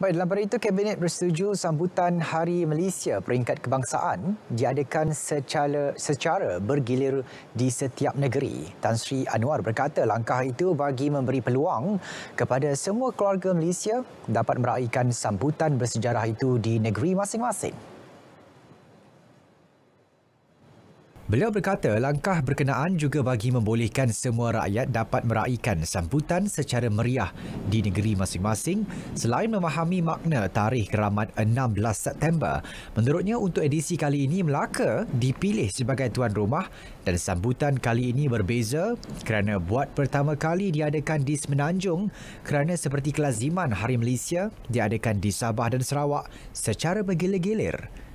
Baik, dalam hari itu, Kabinet bersetuju sambutan Hari Malaysia Peringkat Kebangsaan diadakan secara, secara bergilir di setiap negeri. Tan Sri Anwar berkata langkah itu bagi memberi peluang kepada semua keluarga Malaysia dapat meraihkan sambutan bersejarah itu di negeri masing-masing. Beliau berkata langkah berkenaan juga bagi membolehkan semua rakyat dapat meraihkan sambutan secara meriah di negeri masing-masing selain memahami makna tarikh keramat 16 September. Menurutnya untuk edisi kali ini Melaka dipilih sebagai tuan rumah dan sambutan kali ini berbeza kerana buat pertama kali diadakan di Semenanjung kerana seperti kelaziman Hari Malaysia diadakan di Sabah dan Sarawak secara bergilir-gilir.